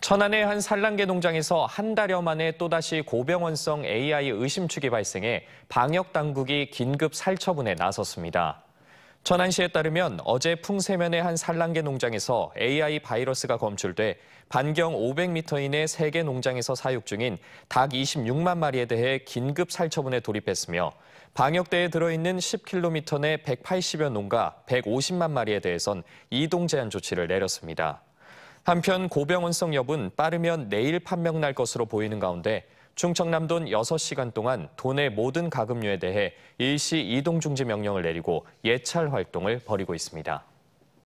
천안의 한 산란계 농장에서 한 달여 만에 또다시 고병원성 AI 의심축이 발생해 방역 당국이 긴급 살처분에 나섰습니다. 천안시에 따르면 어제 풍세면의 한 산란계 농장에서 AI 바이러스가 검출돼 반경 500m 이내 세 개 농장에서 사육 중인 닭 26만 마리에 대해 긴급 살처분에 돌입했으며 방역대에 들어있는 10km 내 180여 농가 150만 마리에 대해선 이동 제한 조치를 내렸습니다. 한편 고병원성 엽은 빠르면 내일 판명날 것으로 보이는 가운데 충청남도는 여섯 시간 동안 도내 모든 가금류에 대해 일시 이동 중지 명령을 내리고 예찰 활동을 벌이고 있습니다.